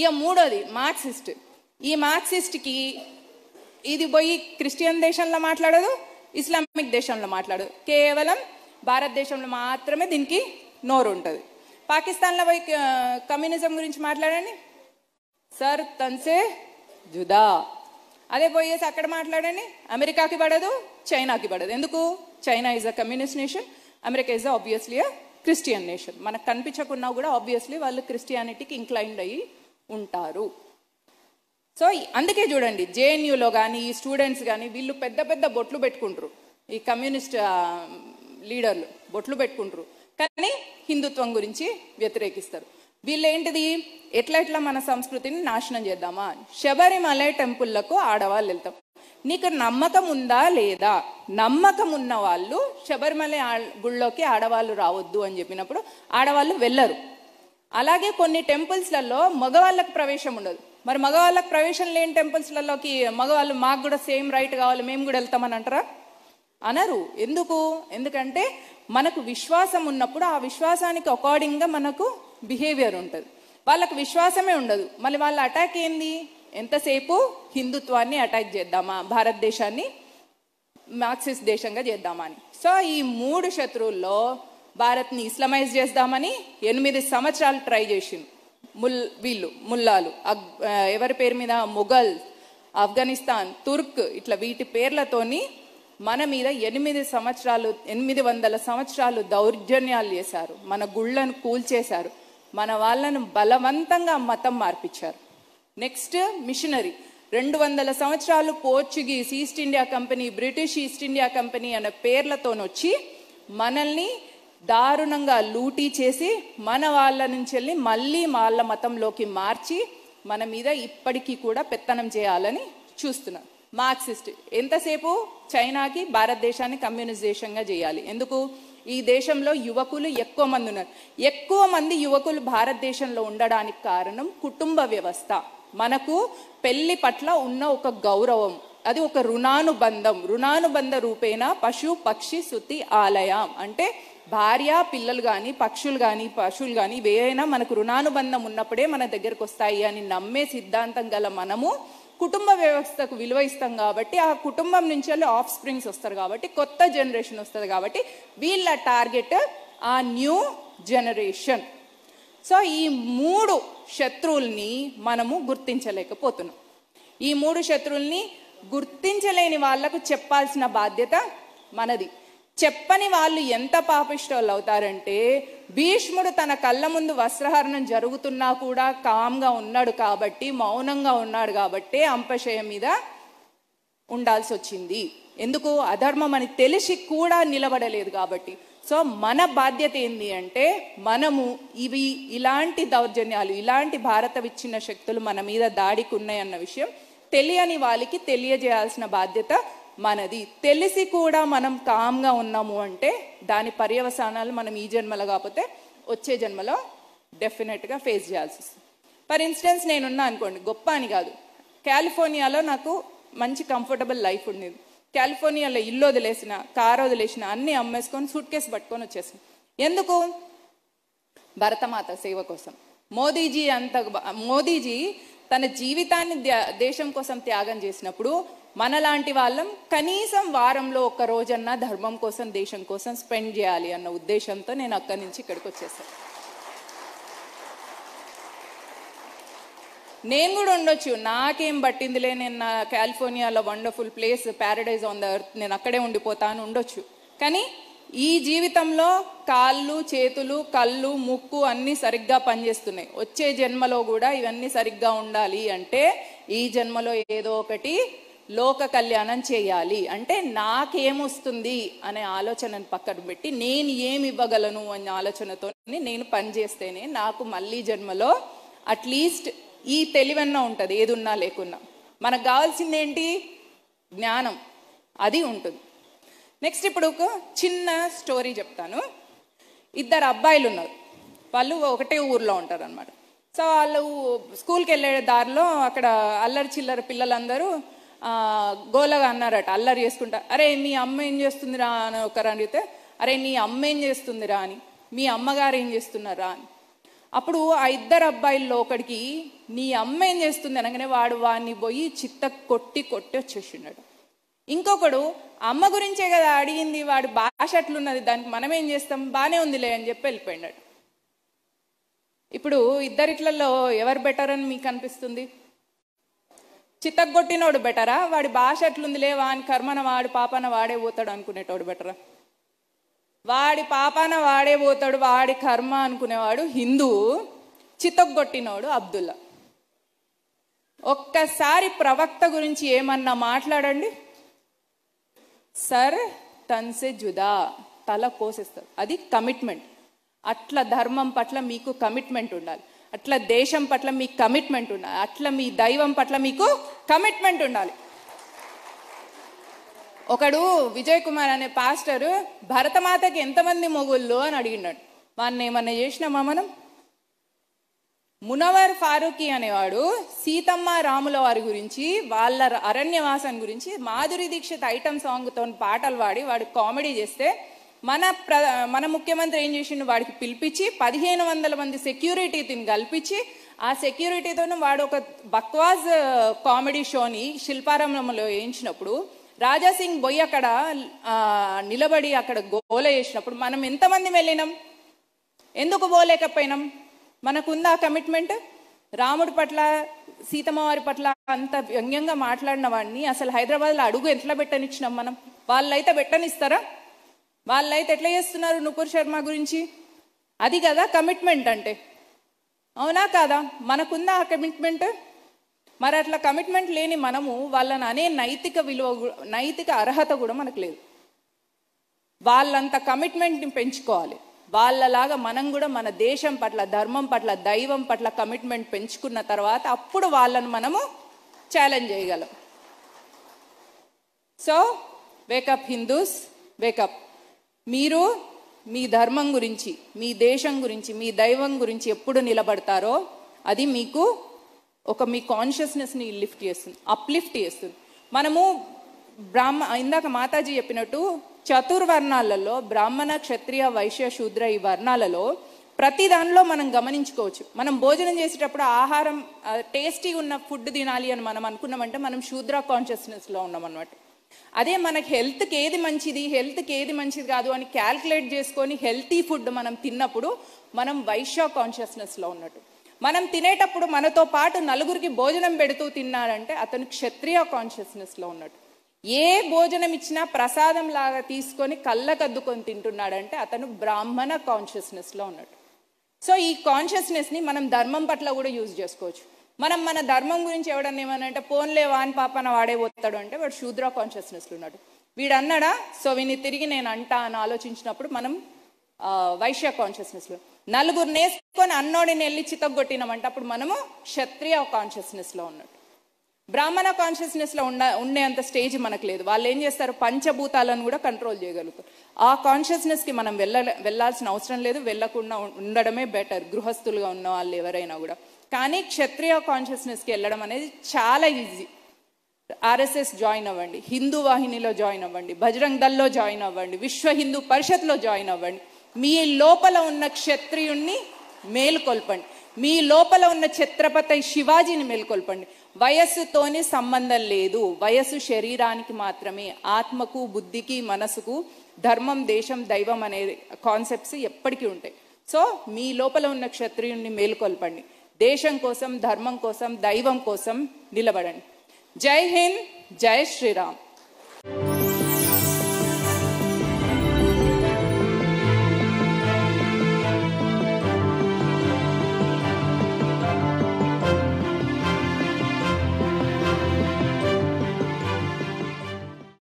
ఇక మూడోది మార్క్సిస్ట్ ఈ మార్క్సిస్ట్కి ఇది పోయి క్రిస్టియన్ దేశంలో మాట్లాడదు ఇస్లామిక్ దేశంలో మాట్లాడదు కేవలం భారతదేశంలో మాత్రమే దీనికి నోరు ఉంటుంది పాకిస్తాన్లో పోయి కమ్యూనిజం గురించి మాట్లాడండి సర్ తన్సే జుదా అదే పోయేసి అక్కడ మాట్లాడండి అమెరికాకి పడదు చైనాకి పడదు ఎందుకు China is a communist nation America is obviously a Christian nation మనకు కనిపించకున్నా కూడా ఆబ్వియస్లీ వాళ్ళు క్రిస్టియానిటీకి ఇంక్లైన్డ్ అయ్యి ఉంటారు సో అందుకే చూడండి జేఎన్యూలో కానీ ఈ స్టూడెంట్స్ కానీ వీళ్ళు పెద్ద పెద్ద బొట్లు పెట్టుకుంటారు ఈ కమ్యూనిస్ట్ లీడర్లు బొట్లు పెట్టుకుంటారు కానీ హిందుత్వం గురించి వ్యతిరేకిస్తారు వీళ్ళు ఏంటిది ఎట్లా ఎట్లా మన సంస్కృతిని నాశనం చేద్దామా శబరిమల టెంపుల్లకు ఆడవాళ్ళు వెళ్తాం నీకు నమ్మకం ఉందా లేదా నమ్మకం ఉన్న వాళ్ళు శబరిమల గుళ్ళోకి ఆడవాళ్ళు రావద్దు అని చెప్పినప్పుడు ఆడవాళ్ళు వెళ్ళరు అలాగే కొన్ని టెంపుల్స్లలో మగవాళ్ళకు ప్రవేశం ఉండదు మరి మగవాళ్ళకు ప్రవేశం లేని టెంపుల్స్లలోకి మగవాళ్ళు మాకు కూడా సేమ్ రైట్ కావాలి మేము కూడా వెళ్తామని అంటారా అనరు ఎందుకు ఎందుకంటే మనకు విశ్వాసం ఉన్నప్పుడు ఆ విశ్వాసానికి అకార్డింగ్గా మనకు బిహేవియర్ ఉంటుంది వాళ్ళకు విశ్వాసమే ఉండదు మళ్ళీ వాళ్ళ అటాక్ ఏంది ఎంతసేపు హిందుత్వాన్ని అటాక్ చేద్దామా భారతదేశాన్ని మార్క్సిస్ట్ దేశంగా చేద్దామా అని సో ఈ మూడు శత్రువుల్లో భారత్ని ఇస్లమైజ్ చేద్దామని ఎనిమిది సంవత్సరాలు ట్రై చేసింది ముల్ వీళ్ళు ముల్లాలు ఎవరి పేరు మీద మొఘల్ ఆఫ్ఘనిస్తాన్ తుర్క్ ఇట్లా వీటి పేర్లతోని మన మీద ఎనిమిది సంవత్సరాలు ఎనిమిది వందల సంవత్సరాలు దౌర్జన్యాలు చేశారు మన గుళ్ళను కూల్చేశారు మన వాళ్ళను బలవంతంగా మతం మార్పించారు నెక్స్ట్ మిషనరీ రెండు వందల సంవత్సరాలు Portuguese East India Company British East India Company అనే పేర్లతోనొచ్చి మనల్ని దారుణంగా లూటీ చేసి మన వాళ్ళ నుంచి వెళ్ళి మళ్ళీ వాళ్ళ మతంలోకి మార్చి మన మీద ఇప్పటికీ కూడా పెత్తనం చేయాలని చూస్తున్నారు మార్క్సిస్ట్ ఎంతసేపు చైనాకి భారతదేశాన్ని కమ్యూనిస్ట్ దేశంగా చేయాలి ఎందుకు ఈ దేశంలో యువకులు ఎక్కువ మంది ఉన్నారు ఎక్కువ మంది యువకులు భారతదేశంలో ఉండడానికి కారణం కుటుంబ వ్యవస్థ మనకు పెళ్లి పట్ల ఉన్న ఒక గౌరవం అది ఒక రుణానుబంధం రుణానుబంధ రూపేణ పశు పక్షి శుతి ఆలయం అంటే భార్య పిల్లలు కానీ పక్షులు కానీ పశువులు కానీ ఏవైనా మనకు రుణానుబంధం ఉన్నప్పుడే మన దగ్గరకు వస్తాయి అని నమ్మే సిద్ధాంతం గల మనము కుటుంబ వ్యవస్థకు విలువ ఇస్తాం కాబట్టి ఆ కుటుంబం నుంచి వెళ్ళి ఆఫ్ స్ప్రింగ్స్ వస్తారు కాబట్టి కొత్త జనరేషన్ వస్తుంది కాబట్టి వీళ్ళ టార్గెట్ ఆ న్యూ జనరేషన్ సో ఈ మూడు శత్రువుల్ని మనము గుర్తించలేకపోతున్నాం ఈ మూడు శత్రువుల్ని గుర్తించలేని వాళ్లకు చెప్పాల్సిన బాధ్యత మనది చెప్పని వాళ్ళు ఎంత పాపిష్టోళ్ళు అవుతారంటే భీష్ముడు తన కళ్ళ ముందు వస్త్రహరణం జరుగుతున్నా కూడా కామ్గా ఉన్నాడు కాబట్టి మౌనంగా ఉన్నాడు కాబట్టి అంపశయం మీద ఉండాల్సి వచ్చింది ఎందుకు అధర్మం అని తెలిసి కూడా నిలబడలేదు కాబట్టి సో మన బాధ్యత ఏంది అంటే మనము ఇవి ఇలాంటి దౌర్జన్యాలు ఇలాంటి భారత విచ్ఛిన్న శక్తులు మన మీద దాడికి ఉన్నాయన్న విషయం తెలియని వాళ్ళకి తెలియజేయాల్సిన బాధ్యత మనది తెలిసి కూడా మనం కామ్గా ఉన్నాము అంటే దాని పర్యవసానాలు మనం ఈ జన్మలో కాకపోతే వచ్చే జన్మలో డెఫినెట్గా ఫేస్ చేయాల్సి వస్తుంది ఫర్ ఇన్స్టెన్స్ నేనున్నా అనుకోండి గొప్ప అని కాదు కాలిఫోర్నియాలో నాకు మంచి కంఫర్టబుల్ లైఫ్ ఉండేది కాలిఫోర్నియాలో ఇల్లు వదిలేసిన కార్ వదిలేసిన అన్నీ అమ్మేసుకొని సూట్ కేసు పట్టుకొని వచ్చేసాను ఎందుకు భరతమాత సేవ కోసం మోదీజీ అంత మోదీజీ తన జీవితాన్ని దేశం కోసం త్యాగం చేసినప్పుడు మనలాంటి వాళ్ళం కనీసం వారంలో ఒక రోజన్నా ధర్మం కోసం దేశం కోసం స్పెండ్ చేయాలి అన్న ఉద్దేశంతో నేను అక్కడి నుంచి ఇక్కడికి వచ్చేసాను నేను కూడా ఉండొచ్చు నాకేం పట్టిందిలే నేను నా కాలిఫోర్నియాలో wonderful place paradise on the earth నేను అక్కడే ఉండిపోతాను ఉండొచ్చు కానీ ఈ జీవితంలో కాళ్ళు చేతులు కళ్ళు ముక్కు అన్నీ సరిగ్గా పనిచేస్తున్నాయి వచ్చే జన్మలో కూడా ఇవన్నీ సరిగ్గా ఉండాలి అంటే ఈ జన్మలో ఏదో ఒకటి లోక కళ్యాణం చేయాలి అంటే నాకేమొస్తుంది అనే ఆలోచనను పక్కన పెట్టి నేను ఏమి ఇవ్వగలను అనే ఆలోచనతో నేను పనిచేస్తేనే నాకు మళ్ళీ జన్మలో అట్లీస్ట్ ఈ తెలివన్నా ఉంటుంది ఏదున్నా లేకున్నా మనకు కావాల్సింది ఏంటి జ్ఞానం అది ఉంటుంది నెక్స్ట్ ఇప్పుడు ఒక చిన్న స్టోరీ చెప్తాను ఇద్దరు అబ్బాయిలు ఉన్నారు వాళ్ళు ఒకటే ఊర్లో ఉంటారు అనమాట సో వాళ్ళు స్కూల్కి వెళ్ళే దారిలో అక్కడ అల్లరి చిల్లర పిల్లలందరూ గోలగా అన్నారట అల్లరి చేసుకుంటా అరే మీ అమ్మ ఏం చేస్తుందిరా అని ఒకరు అడిగితే అరే నీ అమ్మ ఏం చేస్తుందిరా అని మీ అమ్మగారు ఏం చేస్తున్నారా అని అప్పుడు ఆ ఇద్దరు అబ్బాయిల్లో ఒకడికి నీ అమ్మ ఏం చేస్తుంది అనగానే వాడు వాడిని పోయి చిత్త కొట్టి కొట్టి వచ్చేసిండడు ఇంకొకడు అమ్మ గురించే కదా అడిగింది వాడు భాష అట్లున్నది దానికి మనం ఏం చేస్తాం బాగానే ఉందిలే అని చెప్పి వెళ్ళిపోయినాడు ఇప్పుడు ఇద్దరిట్లలో ఎవరు బెటర్ అని మీకు అనిపిస్తుంది చిత్తగొట్టినోడు బెటరా వాడి భాష అట్లుందిలే వాని కర్మన వాడు పాపన వాడే పోతాడు అనుకునేటోడు బెటరా వాడి పాపాన వాడే పోతాడు వాడి కర్మ అనుకునేవాడు హిందూ చిత్తగొట్టినోడు అబ్దుల్లా ఒక్కసారి ప్రవక్త గురించి ఏమన్నా మాట్లాడండి సర్ తన్సే జుదా తల కోసేస్తారు అది కమిట్మెంట్ అట్లా ధర్మం పట్ల మీకు కమిట్మెంట్ ఉండాలి అట్లా దేశం పట్ల మీకు కమిట్మెంట్ ఉండాలి అట్లా మీ దైవం పట్ల మీకు కమిట్మెంట్ ఉండాలి ఒకడు విజయ్ కుమార్ అనే పాస్టరు భరతమాతకి ఎంతమంది మొగుళ్ళు అని అడిగినాడు వాడిని ఏమన్నా చేసినామా మనం మునవర్ ఫారూఖీ అనేవాడు సీతమ్మ రాముల వారి గురించి వాళ్ళ అరణ్యవాసం గురించి మాధురి దీక్షిత్ ఐటమ్ సాంగ్తో పాటలు పాడి వాడు కామెడీ చేస్తే మన ప్ర మన ముఖ్యమంత్రి ఏం చేసిండు వాడికి పిలిపించి పదిహేను వందల మంది సెక్యూరిటీ తిని కల్పించి ఆ సెక్యూరిటీతో వాడు ఒక బక్వాజ్ కామెడీ షోని శిల్పారంభంలో వేయించినప్పుడు రాజాసింగ్ బొయ్యి అక్కడ నిలబడి అక్కడ గోల చేసినప్పుడు మనం ఎంతమంది వెళ్ళినాం ఎందుకు పోలేకపోయినాం మనకుందా కమిట్మెంట్ రాముడి పట్ల సీతమ్మవారి పట్ల అంత వ్యంగ్యంగా మాట్లాడిన వాడిని అసలు హైదరాబాద్లో అడుగు ఎట్లా పెట్టనిచ్చినాం మనం వాళ్ళైతే పెట్టనిస్తారా వాళ్ళైతే ఎట్లా చేస్తున్నారు నుపుర్ శర్మ గురించి అది కదా కమిట్మెంట్ అంటే అవునా కాదా మనకుందా ఆ కమిట్మెంట్ మరి అట్లా కమిట్మెంట్ లేని మనము వాళ్ళని అనే నైతిక విలువ నైతిక అర్హత కూడా మనకు లేదు వాళ్ళంత కమిట్మెంట్ని పెంచుకోవాలి వాళ్ళలాగా మనం కూడా మన దేశం పట్ల ధర్మం పట్ల దైవం పట్ల కమిట్మెంట్ పెంచుకున్న తర్వాత అప్పుడు వాళ్ళను మనము ఛాలెంజ్ చేయగలం సో వేకప్ హిందూస్ వేకప్ మీరు మీ ధర్మం గురించి మీ దేశం గురించి మీ దైవం గురించి ఎప్పుడు నిలబడతారో అది మీకు ఒక మీ కాన్షియస్నెస్ని లిఫ్ట్ చేస్తుంది అప్లిఫ్ట్ చేస్తుంది మనము బ్రాహ్మ ఇందాక మాతాజీ చెప్పినట్టు చతుర్వర్ణాలలో బ్రాహ్మణ క్షత్రియ వైశ్య శూద్ర ఈ వర్ణాలలో ప్రతి దానిలో మనం గమనించుకోవచ్చు మనం భోజనం చేసేటప్పుడు ఆహారం టేస్టీ ఉన్న ఫుడ్ తినాలి అని మనం అనుకున్నామంటే మనం శూద్ర కాన్షియస్నెస్లో ఉన్నాం అనమాట అదే మనకి హెల్త్కి ఏది మంచిది హెల్త్కి ఏది మంచిది కాదు అని క్యాల్కులేట్ చేసుకొని హెల్తీ ఫుడ్ మనం తిన్నప్పుడు మనం వైశ్య కాన్షియస్నెస్లో ఉన్నట్టు మనం తినేటప్పుడు మనతో పాటు నలుగురికి భోజనం పెడుతూ తిన్నాడంటే అతను క్షత్రియ కాన్షియస్నెస్లో ఉన్నట్టు ఏ భోజనం ఇచ్చినా ప్రసాదం లాగా తీసుకొని కళ్ళకద్దుకొని తింటున్నాడంటే అతను బ్రాహ్మణ కాన్షియస్నెస్లో ఉన్నాడు సో ఈ కాన్షియస్నెస్ని మనం ధర్మం పట్ల కూడా యూజ్ చేసుకోవచ్చు మనం మన ధర్మం గురించి ఎవడన్నా అంటే పోన్లే వాన్ పాపన వాడే పోతాడు అంటే వాడు శూద్ర కాన్షియస్నెస్లో ఉన్నాడు వీడు అన్నాడా సో వీని తిరిగి నేను అంటా అని ఆలోచించినప్పుడు మనం వైశ్య కాన్షియస్నెస్లో నలుగురు నేర్చుకొని అన్నోడిని వెళ్ళి చితగొట్టినామంటే అప్పుడు మనము క్షత్రియ కాన్షియస్నెస్లో ఉన్నాడు బ్రాహ్మణ కాన్షియస్నెస్లో ఉన్న ఉండేంత స్టేజ్ మనకు లేదు వాళ్ళు ఏం చేస్తారు పంచభూతాలను కూడా కంట్రోల్ చేయగలుగుతారు ఆ కాన్షియస్నెస్కి మనం వెళ్ళ వెళ్ళాల్సిన అవసరం లేదు వెళ్ళకుండా ఉండడమే బెటర్ గృహస్థులుగా ఉన్న వాళ్ళు ఎవరైనా కూడా కానీ క్షత్రియ కాన్షియస్నెస్కి వెళ్ళడం అనేది చాలా ఈజీ ఆర్ఎస్ఎస్ జాయిన్ అవ్వండి హిందూ వాహినిలో జాయిన్ అవ్వండి బజరంగ్ దల్లో జాయిన్ అవ్వండి విశ్వ హిందూ పరిషత్లో జాయిన్ అవ్వండి మీ లోపల ఉన్న క్షత్రియుణ్ణి మేలుకొల్పండి మీ లోపల ఉన్న ఛత్రపతి శివాజీని మేల్కొల్పండి వయస్సుతోనే సంబంధం లేదు వయస్సు శరీరానికి మాత్రమే ఆత్మకు బుద్ధికి మనసుకు ధర్మం దేశం దైవం అనే కాన్సెప్ట్స్ ఎప్పటికీ ఉంటాయి సో మీ లోపల ఉన్న క్షత్రియుణ్ణి మేల్కొల్పండి దేశం కోసం ధర్మం కోసం దైవం కోసం నిలబడండి జై హింద్ జై శ్రీరామ్